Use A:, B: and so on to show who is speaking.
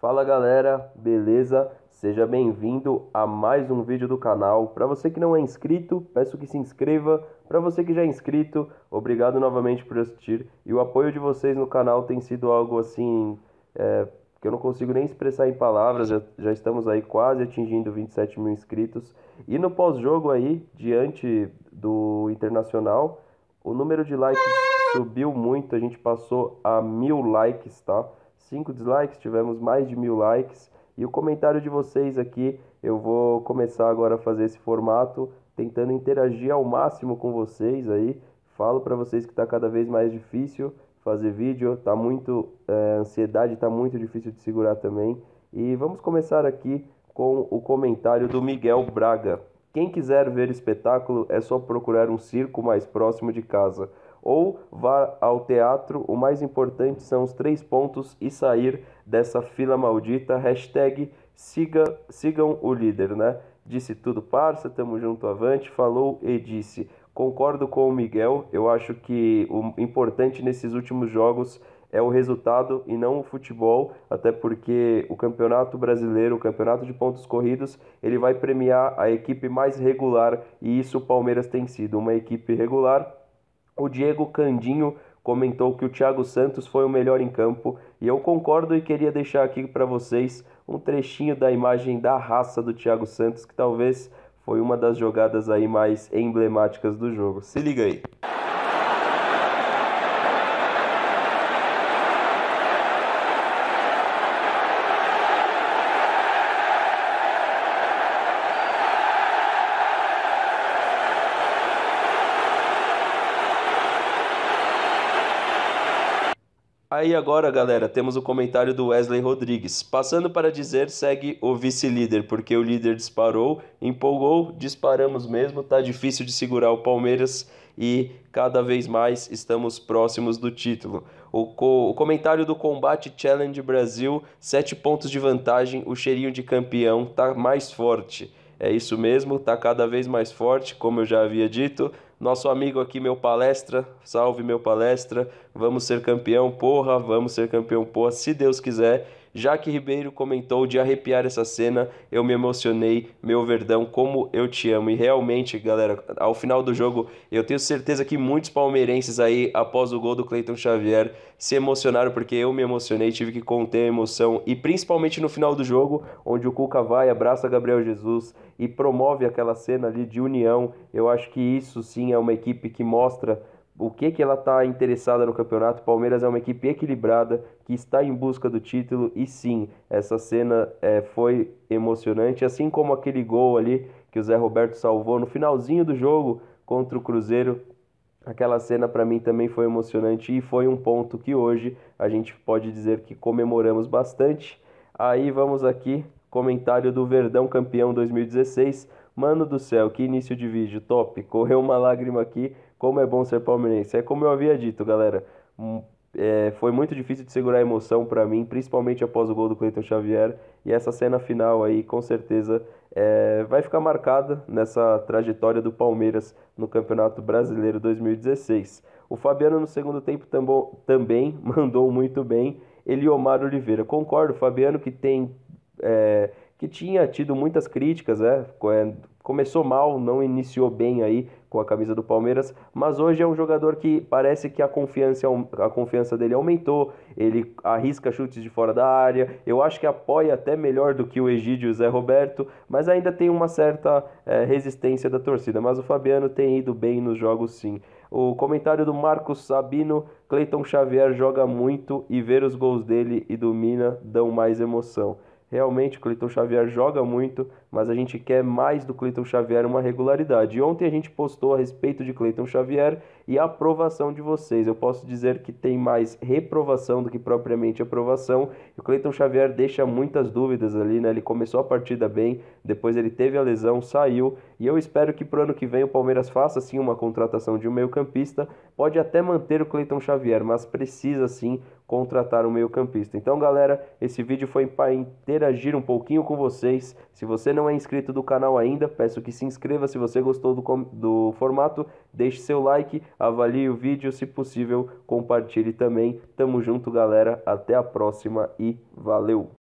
A: Fala galera, beleza? Seja bem-vindo a mais um vídeo do canal. Para você que não é inscrito, peço que se inscreva. Para você que já é inscrito, obrigado novamente por assistir. E o apoio de vocês no canal tem sido algo assim é, que eu não consigo nem expressar em palavras. Já, já estamos aí quase atingindo 27 mil inscritos. E no pós-jogo aí, diante do Internacional, o número de likes subiu muito. A gente passou a mil likes, tá? 5 dislikes, tivemos mais de mil likes. E o comentário de vocês aqui, eu vou começar agora a fazer esse formato, tentando interagir ao máximo com vocês aí. Falo para vocês que está cada vez mais difícil fazer vídeo, tá muito é, ansiedade, tá muito difícil de segurar também. E vamos começar aqui com o comentário do Miguel Braga. Quem quiser ver espetáculo é só procurar um circo mais próximo de casa ou vá ao teatro. O mais importante são os três pontos e sair dessa fila maldita. Hashtag siga, sigam o líder, né? Disse tudo, parça, tamo junto, avante. Falou e disse: Concordo com o Miguel, eu acho que o importante nesses últimos jogos é o resultado e não o futebol, até porque o Campeonato Brasileiro, o Campeonato de Pontos Corridos, ele vai premiar a equipe mais regular e isso o Palmeiras tem sido uma equipe regular o Diego Candinho comentou que o Thiago Santos foi o melhor em campo e eu concordo e queria deixar aqui para vocês um trechinho da imagem da raça do Thiago Santos que talvez foi uma das jogadas aí mais emblemáticas do jogo. Se liga aí. Aí agora, galera, temos o comentário do Wesley Rodrigues. Passando para dizer, segue o vice-líder, porque o líder disparou, empolgou, disparamos mesmo, tá difícil de segurar o Palmeiras e cada vez mais estamos próximos do título. O, co o comentário do Combate Challenge Brasil, sete pontos de vantagem, o cheirinho de campeão tá mais forte. É isso mesmo, tá cada vez mais forte, como eu já havia dito. Nosso amigo aqui, meu palestra, salve meu palestra. Vamos ser campeão, porra, vamos ser campeão, porra, se Deus quiser. Jaque Ribeiro comentou de arrepiar essa cena, eu me emocionei, meu Verdão, como eu te amo. E realmente, galera, ao final do jogo, eu tenho certeza que muitos palmeirenses aí, após o gol do Cleiton Xavier, se emocionaram, porque eu me emocionei, tive que conter a emoção. E principalmente no final do jogo, onde o Cuca vai, abraça Gabriel Jesus e promove aquela cena ali de união. Eu acho que isso sim é uma equipe que mostra o que, que ela está interessada no campeonato. Palmeiras é uma equipe equilibrada que está em busca do título e sim, essa cena é, foi emocionante, assim como aquele gol ali que o Zé Roberto salvou no finalzinho do jogo contra o Cruzeiro. Aquela cena para mim também foi emocionante e foi um ponto que hoje a gente pode dizer que comemoramos bastante. Aí vamos aqui, comentário do Verdão campeão 2016. Mano do céu, que início de vídeo top. Correu uma lágrima aqui como é bom ser palmeirense. É como eu havia dito, galera. Hum, é, foi muito difícil de segurar a emoção para mim, principalmente após o gol do Cleiton Xavier. E essa cena final aí, com certeza, é, vai ficar marcada nessa trajetória do Palmeiras no Campeonato Brasileiro 2016. O Fabiano, no segundo tempo, tambo, também mandou muito bem. Eliomar Oliveira. Concordo, Fabiano, que tem. É, que tinha tido muitas críticas, né? começou mal, não iniciou bem aí com a camisa do Palmeiras, mas hoje é um jogador que parece que a confiança, a confiança dele aumentou, ele arrisca chutes de fora da área, eu acho que apoia até melhor do que o Egídio e o Zé Roberto, mas ainda tem uma certa é, resistência da torcida, mas o Fabiano tem ido bem nos jogos sim. O comentário do Marcos Sabino, Cleiton Xavier joga muito e ver os gols dele e do Mina dão mais emoção. Realmente o Cleiton Xavier joga muito, mas a gente quer mais do Cleiton Xavier uma regularidade. E ontem a gente postou a respeito de Cleiton Xavier e a aprovação de vocês. Eu posso dizer que tem mais reprovação do que propriamente aprovação. E o Cleiton Xavier deixa muitas dúvidas ali, né? Ele começou a partida bem, depois ele teve a lesão, saiu. E eu espero que para o ano que vem o Palmeiras faça sim uma contratação de um meio-campista. Pode até manter o Cleiton Xavier, mas precisa sim contratar um meio-campista. Então, galera, esse vídeo foi para interagir um pouquinho com vocês. Se você não é inscrito do canal ainda, peço que se inscreva. Se você gostou do, do formato, deixe seu like, avalie o vídeo, se possível, compartilhe também. Tamo junto, galera. Até a próxima e valeu!